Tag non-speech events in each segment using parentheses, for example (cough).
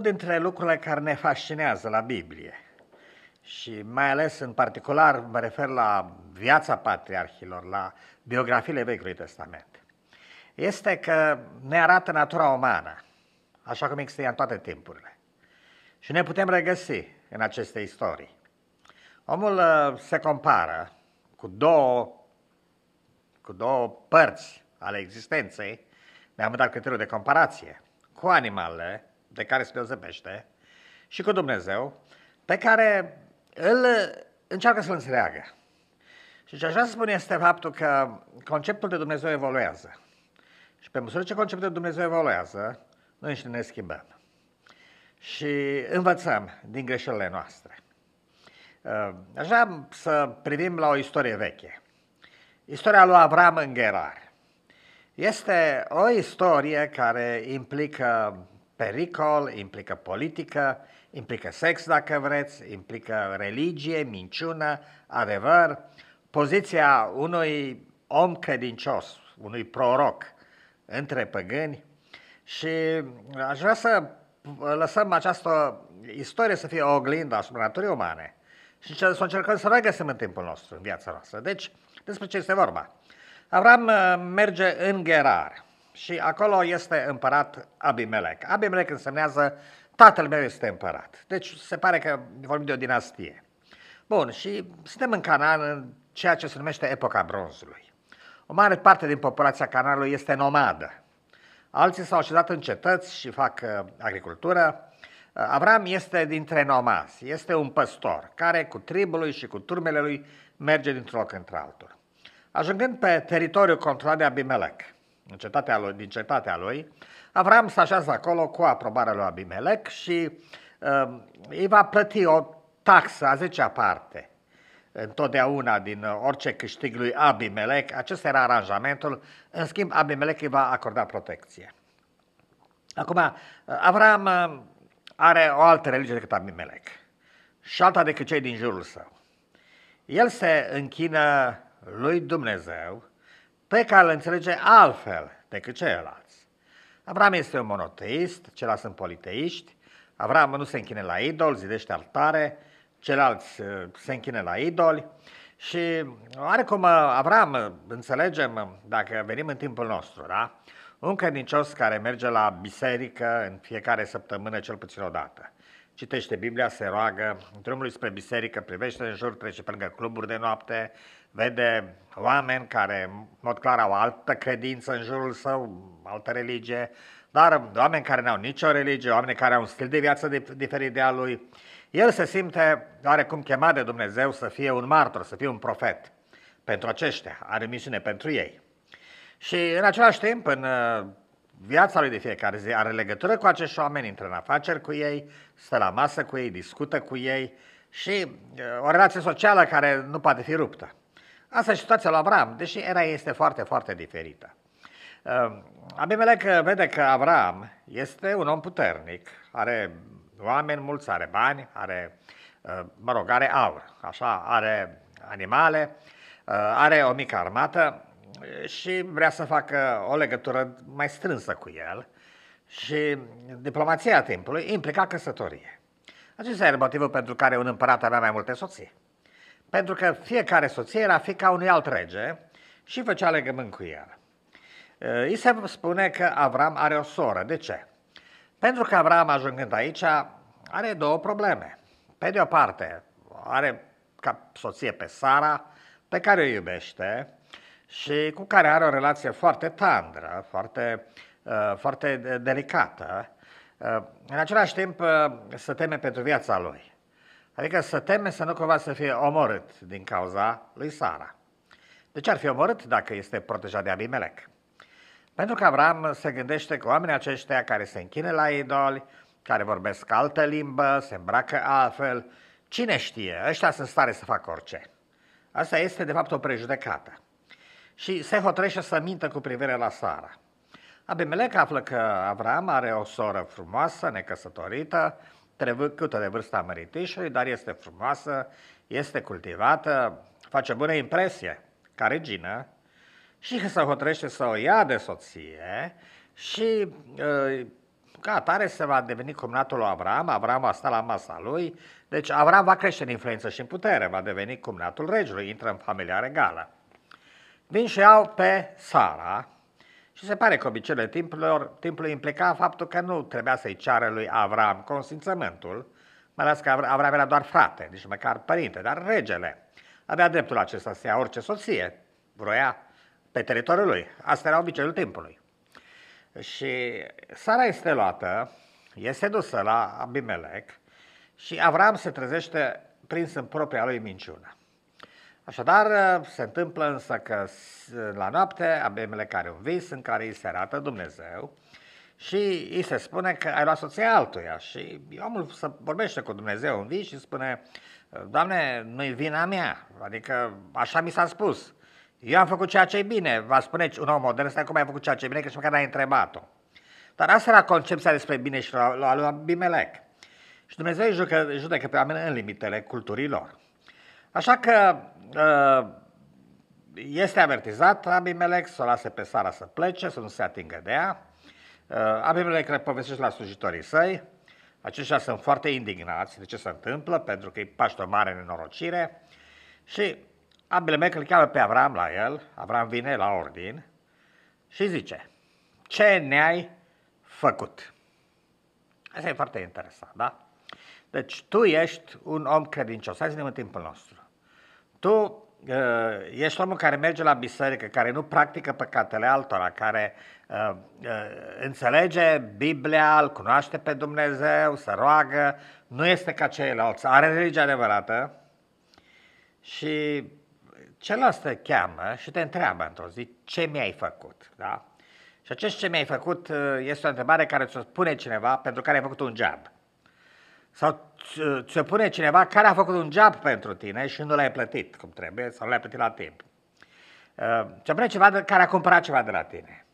unul dintre lucrurile care ne fascinează la Biblie și mai ales în particular mă refer la viața patriarhilor, la biografiile Vechiului Testament, este că ne arată natura umană, așa cum există în toate timpurile. Și ne putem regăsi în aceste istorii. Omul uh, se compară cu două, cu două părți ale existenței, ne-am dat criteriul de comparație, cu animalele de care se deosebește, și cu Dumnezeu, pe care îl încearcă să-l înțeleagă. Și ce aș vrea să spun este faptul că conceptul de Dumnezeu evoluează. Și pe măsură ce conceptul de Dumnezeu evoluează, noi și ne schimbăm. Și învățăm din greșelile noastre. Aș vrea să privim la o istorie veche. Istoria lui Avram în Gerar. Este o istorie care implică pericol, implică politică, implică sex dacă vreți, implică religie, minciună, adevăr. Poziția unui om credincios, unui proroc între păgâni și aș vrea să lăsăm această istorie să fie o oglindă asupra naturii umane și să încercăm să regăsim în timpul nostru, în viața noastră. Deci, despre ce este vorba? Avram uh, merge în Gerar. Și acolo este împărat Abimelec. Abimelec însemnează tatăl meu este împărat. Deci se pare că vorbim de o dinastie. Bun, și suntem în Canaan în ceea ce se numește epoca bronzului. O mare parte din populația Canaanului este nomadă. Alții s-au așezat în cetăți și fac uh, agricultură. Uh, Avram este dintre nomazi, este un păstor care cu tribul lui și cu turmele lui merge dintr-un loc într-altul. Ajungând pe teritoriul controlat de Abimelec, în cetatea lui, din cetatea lui, Avram se așează acolo cu aprobarea lui Abimelec și uh, îi va plăti o taxă a 10 parte întotdeauna din orice câștig lui Abimelec. Acesta era aranjamentul. În schimb, Abimelec îi va acorda protecție. Acum, Avram um, are o altă religie decât Abimelec și alta decât cei din jurul său. El se închină lui Dumnezeu pe care îl înțelege altfel decât ceilalți. Avram este un monoteist, ceilalți sunt politeiști, Avram nu se închine la idol, zidește altare, ceilalți uh, se închine la idoli și oarecum uh, Avram, uh, înțelegem, dacă venim în timpul nostru, da? Un credincios care merge la biserică în fiecare săptămână cel puțin o dată. Citește Biblia, se roagă, drumul spre biserică privește în jur, trece pe lângă cluburi de noapte, vede oameni care, în mod clar, au altă credință în jurul său, altă religie, dar oameni care nu au nicio religie, oameni care au un stil de viață diferit de al lui, el se simte oarecum chemat de Dumnezeu să fie un martor, să fie un profet pentru aceștia, are misiune pentru ei. Și în același timp, în uh, viața lui de fiecare zi are legătură cu acești oameni, intră în afaceri cu ei, stă la masă cu ei, discută cu ei și uh, o relație socială care nu poate fi ruptă. Asta e situația la Avram, deși era este foarte, foarte diferită. Ehm, Abimelec vede că Avram este un om puternic, are oameni mulți, are bani, are, ehm, mă rog, are aur, așa, are animale, ehm, are o mică armată și vrea să facă o legătură mai strânsă cu el și diplomația timpului implica căsătorie. Acesta era motivul pentru care un împărat avea mai multe soții pentru că fiecare soție era fica unui alt rege și făcea legământ cu el. Uh, I se spune că Avram are o soră. De ce? Pentru că Avram, ajungând aici, are două probleme. Pe de o parte, are ca soție pe Sara, pe care o iubește și cu care are o relație foarte tandră, foarte, uh, foarte delicată. Uh, în același timp, se teme pentru viața lui. Adică să teme să nu cumva să fie omorât din cauza lui Sara. De ce ar fi omorât dacă este protejat de Abimelec? Pentru că Avram se gândește că oamenii aceștia care se închină la idoli, care vorbesc altă limbă, se îmbracă altfel, cine știe, ăștia sunt stare să facă orice. Asta este de fapt o prejudecată. Și se hotărăște să mintă cu privire la Sara. Abimelec află că Avram are o soră frumoasă, necăsătorită, câtă de vârsta măritișului, dar este frumoasă, este cultivată, face bună impresie ca regină și (laughs) se hotărăște să o ia de soție și uh, ca atare se va deveni cumnatul lui Avram, Avram va sta la masa lui, deci Avram va crește în influență și în putere, va deveni cumnatul regelui, intră în familia regală. Vin și iau pe Sara, și se pare că obiceiurile timpurilor, timpul implica faptul că nu trebuia să-i ceară lui Avram consimțământul, mai ales că Avram era doar frate, nici măcar părinte, dar regele. Avea dreptul acesta să ia orice soție vroia pe teritoriul lui. Asta era obiceiul timpului. Și Sara este luată, este dusă la Abimelec și Avram se trezește prins în propria lui minciună. Așadar, ă, se întâmplă însă că ă, la noapte avem care au vis în care îi se arată Dumnezeu și îi se spune că ai luat soția altuia și omul să vorbește cu Dumnezeu în vis și spune Doamne, nu-i vina mea, adică așa mi s-a spus. Eu am făcut ceea ce e bine, va spune un om modern, stai cum ai făcut ceea ce e bine, că și măcar n-ai întrebat-o. Dar asta era concepția despre bine și la lui Abimelec. Și Dumnezeu îi judecă, judecă pe oameni în limitele culturilor. Așa că Uh, este avertizat Abimelec să o lase pe Sara să plece, să nu se atingă de ea. Uh, Abimelec le povestește la slujitorii săi. Aceștia sunt foarte indignați de ce se întâmplă, pentru că îi paște o mare nenorocire. Și Abimelec îl cheamă pe Avram la el, Avram vine la ordin și zice, ce ne-ai făcut? Asta e foarte interesant, da? Deci tu ești un om credincios. Hai să ne timpul nostru. Tu uh, ești omul care merge la biserică, care nu practică păcatele altora, care uh, uh, înțelege Biblia, îl cunoaște pe Dumnezeu, se roagă, nu este ca ceilalți, are religia adevărată și celălalt te cheamă și te întreabă într-o zi ce mi-ai făcut, da? Și acest ce mi-ai făcut uh, este o întrebare care ți-o spune cineva pentru care ai făcut un job. Sau ți-o pune cineva care a făcut un job pentru tine și nu l-ai plătit cum trebuie sau nu l-ai plătit la timp. Uh, ți-o pune ceva de, care a cumpărat ceva de la tine.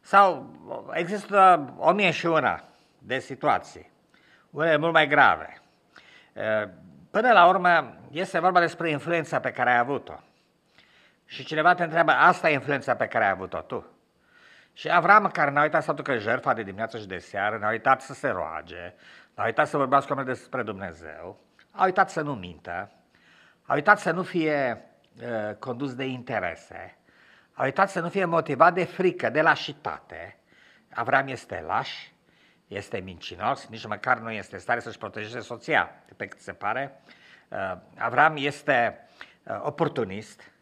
Sau uh, există o mie și una de situații, unele mult mai grave. Uh, până la urmă, este vorba despre influența pe care ai avut-o. Și cineva te întreabă, asta e influența pe care ai avut-o tu. Și Avram, care n-a uitat să aducă jertfa de dimineață și de seară, n-a uitat să se roage, n-a uitat să vorbească oameni despre Dumnezeu, a uitat să nu mintă, a uitat să nu fie uh, condus de interese, a uitat să nu fie motivat de frică, de lașitate. Avram este laș, este mincinos, nici măcar nu este stare să-și protejeze soția, pe cât se pare. Uh, Avram este uh, oportunist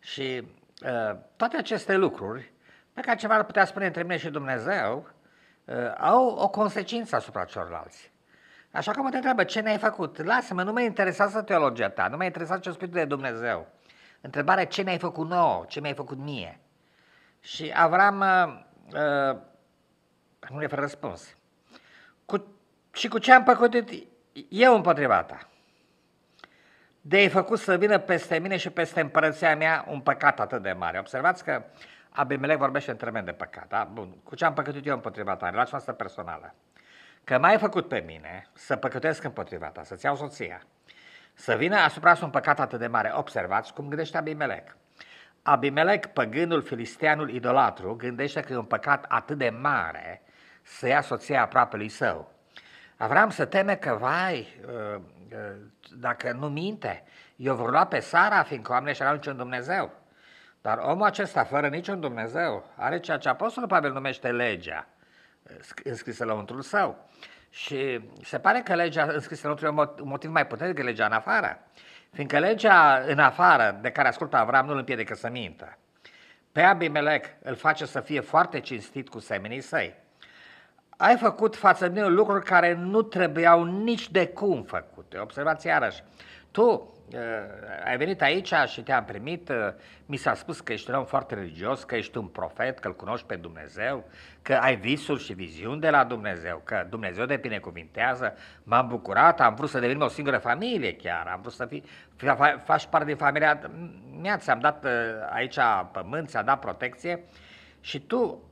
și uh, toate aceste lucruri dacă ceva ar putea spune între mine și Dumnezeu, uh, au o consecință asupra celorlalți. Așa că mă te întreabă, ce ne-ai făcut? Lasă-mă, nu mă interesează teologia ta, nu mă interesează ce spui de Dumnezeu. Întrebarea, ce ne-ai făcut nou, ce mi-ai făcut mie? Și Avram uh, uh, nu e fără răspuns. Cu, și cu ce am făcut eu împotriva ta? De ai făcut să vină peste mine și peste împărăția mea un păcat atât de mare. Observați că uh, Abimelec vorbește în termen de păcat, da? Bun, cu ce am păcătuit eu împotriva ta, în relația asta personală? Că m-ai făcut pe mine să păcătuiesc împotriva ta, să-ți iau soția, să vină asupra un păcat atât de mare. Observați cum gândește Abimelec. Abimelec, păgânul filisteanul idolatru, gândește că e un păcat atât de mare să ia soția lui său. Avram se teme că, vai, uh, uh, dacă nu minte, eu vor lua pe Sara, fiindcă oamenii și-au un Dumnezeu. Dar omul acesta, fără niciun Dumnezeu, are ceea ce Apostolul Pavel numește legea, înscrisă la untrul său. Și se pare că legea înscrisă untrul e un motiv mai puternic decât legea în afară. Fiindcă legea în afară, de care ascultă Avram, nu îl împiedică să mintă. Pe Abimelec îl face să fie foarte cinstit cu seminii săi. Ai făcut față de lucruri care nu trebuiau nici de cum făcute. Observați iarăși. Tu Eh, ai venit aici și te-am primit, eh, mi s-a spus că ești un om foarte religios, că ești un profet, că-L cunoști pe Dumnezeu, că ai visuri și viziuni de la Dumnezeu, că Dumnezeu te binecuvintează. M-am bucurat, am vrut să devenim o singură familie chiar, am vrut să fi fi, faci parte din familia mea, ți-am dat eh, aici pământ, ți-am dat protecție și tu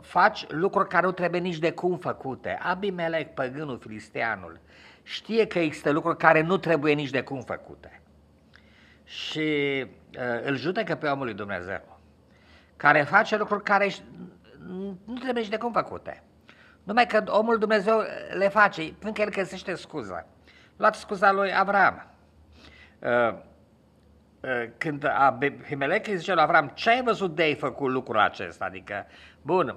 faci lucruri care nu trebuie nici de cum făcute. Abimelec, păgânul, filisteanul, știe că există lucruri care nu trebuie nici de cum făcute. Și uh, îl judecă pe omul lui Dumnezeu, care face lucruri care nu trebuie nici de cum făcute. Numai că omul Dumnezeu le face, pentru că el găsește scuză. Luați scuza lui Avram. Uh, uh, când Abimelec îi zice lui Avram, ce ai văzut de ai făcut lucrul acesta? Adică Bun,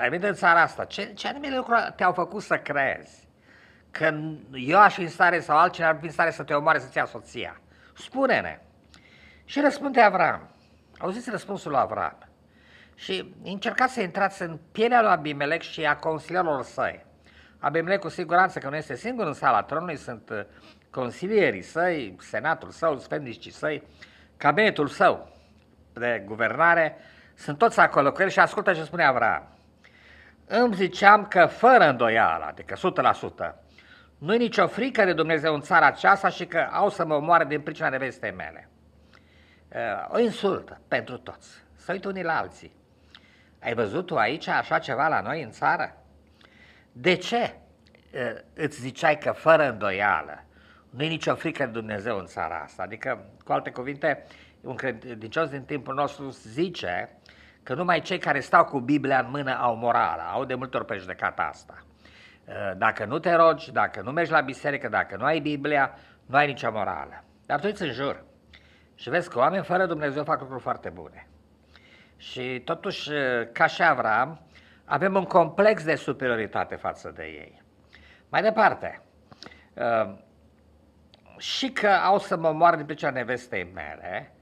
ai venit în țara asta. Ce, ce anume lucruri te-au făcut să crezi că eu aș fi în stare sau altcineva ar fi în stare să te omoare să-ți ia soția? Spune-ne. Și răspunde Avram. Auziți răspunsul lui Avram. Și încercați să intrați în pielea lui Abimelec și a consilierilor săi. Abimelec cu siguranță că nu este singur în sala tronului, sunt uh, consilierii săi, senatul său, spendicii săi, cabinetul său de guvernare, sunt toți acolo cu el și ascultă ce spune Avram. Îmi ziceam că fără îndoială, adică 100%, nu-i nicio frică de Dumnezeu în țara aceasta și că au să mă omoare din pricina veste mele. O insultă pentru toți. Să uit unii la alții. Ai văzut tu aici așa ceva la noi în țară? De ce îți ziceai că fără îndoială nu-i nicio frică de Dumnezeu în țara asta? Adică, cu alte cuvinte, un credincios din timpul nostru zice că numai cei care stau cu Biblia în mână au morală, au de multe ori prejudecata asta. Eh, dacă nu te rogi, dacă nu mergi la biserică, dacă nu ai Biblia, nu ai nicio morală. Dar tu îți jur și vezi că oameni fără Dumnezeu fac lucruri foarte bune. Și totuși, eh, ca și Avram, avem un complex de superioritate față de ei. Mai departe, eh, și că au să mă moară din plicea nevestei mele,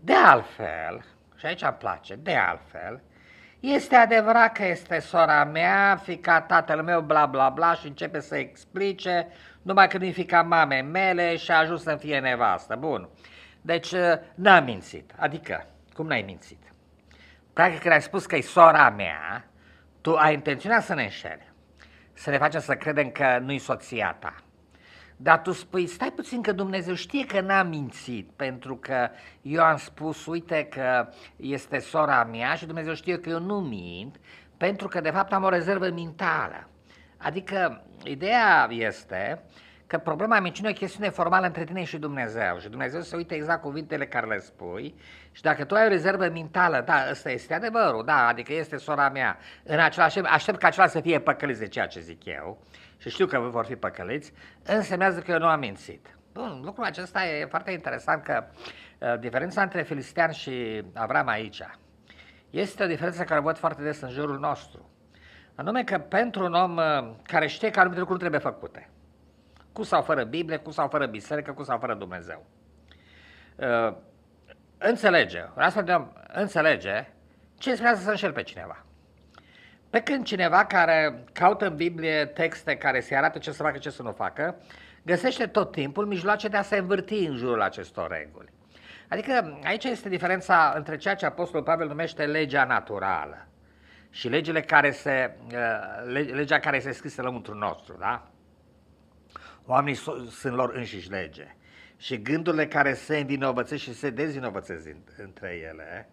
de altfel, și aici îmi place. De altfel, este adevărat că este sora mea, fica tatăl meu, bla bla bla și începe să explice, numai când e fica mamei mele și a ajuns să fie nevastă. Bun. Deci uh, n-am mințit. Adică, cum n-ai mințit? Practic când ai spus că e sora mea, tu ai intenționat să ne înșeli. Să ne facem să credem că nu-i soția ta. Dar tu spui, stai puțin că Dumnezeu știe că n-am mințit, pentru că eu am spus, uite că este sora mea și Dumnezeu știe că eu nu mint, pentru că de fapt am o rezervă mentală. Adică ideea este că problema minciunii e o chestiune formală între tine și Dumnezeu și Dumnezeu se uite exact cuvintele care le spui și dacă tu ai o rezervă mentală, da, ăsta este adevărul, da, adică este sora mea, în același aștept ca acela să fie păcălit de ceea ce zic eu, uh, și știu că vor fi păcăliți, însemnează că eu nu am mințit. Bun, lucrul acesta e foarte interesant că uh, diferența între Filistean și Avram aici este o diferență care o văd foarte des în jurul nostru. Anume că pentru un om uh, care știe că anumite lucruri trebuie făcute, cu sau fără Biblie, cu sau fără biserică, cu sau fără Dumnezeu, uh, înțelege, un astfel de om înțelege ce înseamnă să înșel pe cineva. Pe când cineva care caută în Biblie texte care se arată ce să facă, ce să nu facă, găsește tot timpul mijloace de a se învârti în jurul acestor reguli. Adică aici este diferența între ceea ce Apostolul Pavel numește legea naturală și legile care se, uh, legea care se scrisă lăuntrul nostru, da? Oamenii sunt lor înșiși lege și gândurile care se învinovățesc și se dezvinovățesc între ele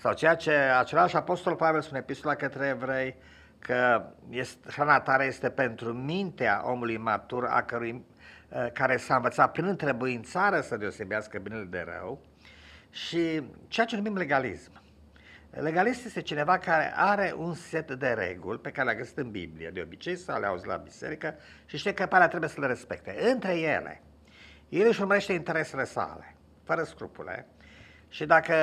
sau ceea ce același apostol Pavel spune epistola către evrei, că este, hrana tare este pentru mintea omului matur, a cărui, uh, care s-a învățat prin întrebuințare să deosebească binele de rău, și ceea ce numim legalism. Legalist este cineva care are un set de reguli pe care le-a găsit în Biblie de obicei sau le auzi la biserică și știe că pe alea trebuie să le respecte. Între ele, el își urmărește interesele sale, fără scrupule, și dacă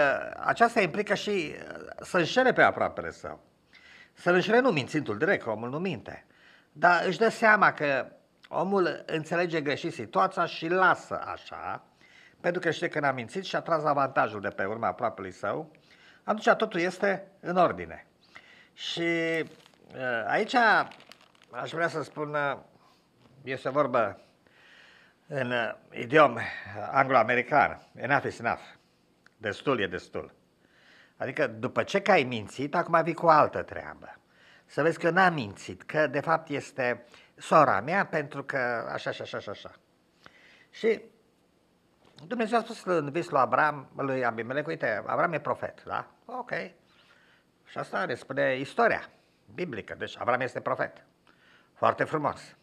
aceasta implică și uh, să înșele pe aproapele său, să-l înșele nu mințindu-l direct, omul nu minte, dar își dă seama că omul înțelege greșit situația și lasă așa, pentru că știe că n-a mințit și a tras avantajul de pe urma aproapelui său, atunci totul este în ordine. Și uh, aici aș vrea să spun, uh, este o vorbă în idiom anglo-american, enough is enough. Destul e destul. Adică după ce că ai mințit, acum vii cu altă treabă. Să vezi că n-am mințit, că de fapt este sora mea pentru că așa și așa și așa. Și Dumnezeu a spus în vis lui Abraham lui Abimelec, uite, Abraham e profet, da? Ok. Și asta are, spune istoria biblică. Deci Abraham este profet. Foarte frumos.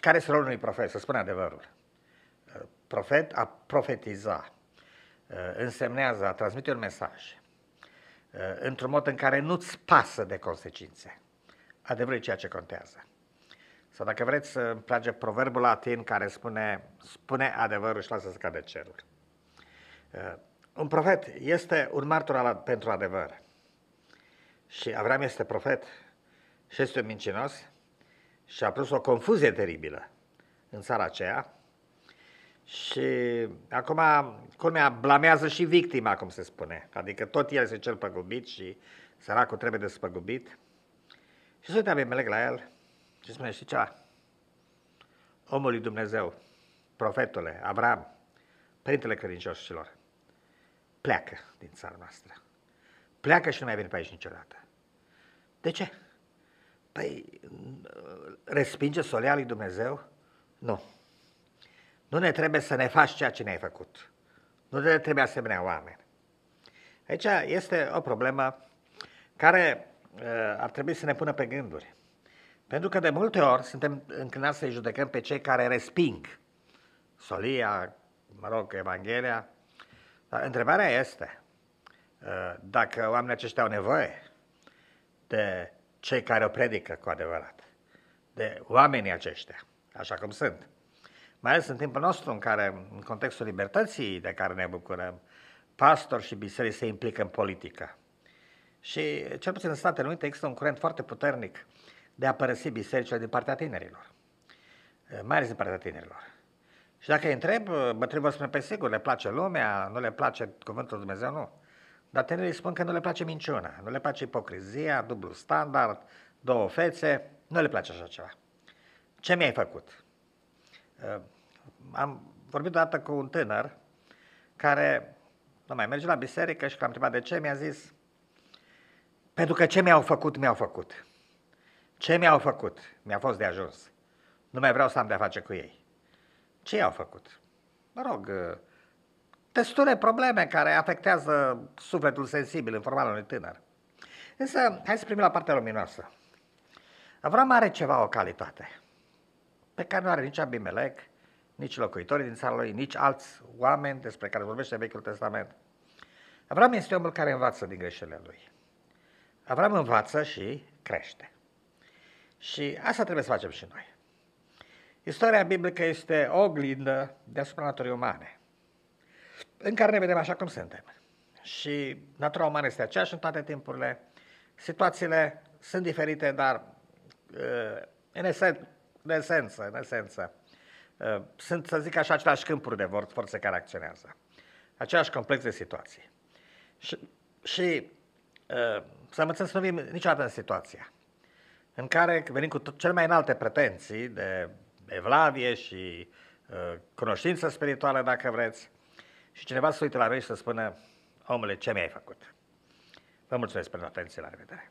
Care este rolul unui profet? Să spună adevărul. Profet a profetiza. Uh, însemnează a transmite un mesaj uh, într-un mod în care nu-ți pasă de consecințe. Adevărul e ceea ce contează. Sau dacă vreți, îmi place proverbul latin care spune, spune adevărul și lasă să cadă cerul. Uh, un profet este un martor pentru adevăr. Și Avram este profet și este un mincinos și a pus o confuzie teribilă în țara aceea, și acum, culmea, blamează și victima, cum se spune. Adică tot el este cel păgubit și săracul trebuie despăgubit. Și se uite la el și spune, și ceva? Omul lui Dumnezeu, profetule, Abraham, Părintele credincioșilor, pleacă din țara noastră. Pleacă și nu mai vine pe aici niciodată. De ce? Păi, mm, respinge solea lui Dumnezeu? Nu. Nu ne trebuie să ne faci ceea ce ne-ai făcut. Nu ne trebuie asemenea oameni. Aici este o problemă care uh, ar trebui să ne pună pe gânduri. Pentru că de multe ori suntem înclinați să-i judecăm pe cei care resping solia, mă rog, Evanghelia. Dar întrebarea este uh, dacă oamenii aceștia au nevoie de cei care o predică cu adevărat, de oamenii aceștia, așa cum sunt mai ales în timpul nostru în care, în contextul libertății de care ne bucurăm, pastori și biserici se implică în politică. Și, cel puțin în Statele Unite, există un curent foarte puternic de a părăsi bisericile din partea tinerilor. Mai ales din partea tinerilor. Și dacă îi întreb, bătrânii vor spune, pe păi, sigur, le place lumea, nu le place cuvântul Dumnezeu, nu. Dar tinerii spun că nu le place minciuna, nu le place ipocrizia, dublu standard, două fețe, nu le place așa ceva. Ce mi-ai făcut? Am vorbit odată cu un tânăr care nu mai merge la biserică și că l-am întrebat de ce, mi-a zis pentru că ce mi-au făcut, mi-au făcut. Ce mi-au făcut, mi-a fost de ajuns. Nu mai vreau să am de-a face cu ei. Ce i-au făcut? Mă rog, destule probleme care afectează sufletul sensibil în forma unui tânăr. Însă, hai să primim la partea luminoasă. Avram are ceva o calitate pe care nu are nici Abimelec, nici locuitorii din țara lui, nici alți oameni despre care vorbește Vechiul Testament. Avram este omul care învață din greșelile lui. Avram învață și crește. Și asta trebuie să facem și noi. Istoria biblică este o oglindă deasupra naturii umane, în care ne vedem așa cum suntem. Și natura umană este aceeași în toate timpurile. Situațiile sunt diferite, dar uh, în esență în esență, în esență. Uh, sunt, să zic așa, aceleași câmpuri de forțe care acționează. aceeași complex de situații. Și, și uh, să mă să nu vin niciodată în situația în care venim cu cele mai înalte pretenții de evlavie și uh, cunoștință spirituală, dacă vreți, și cineva să uite la noi și să spună, omule, ce mi-ai făcut? Vă mulțumesc pentru atenție, la revedere!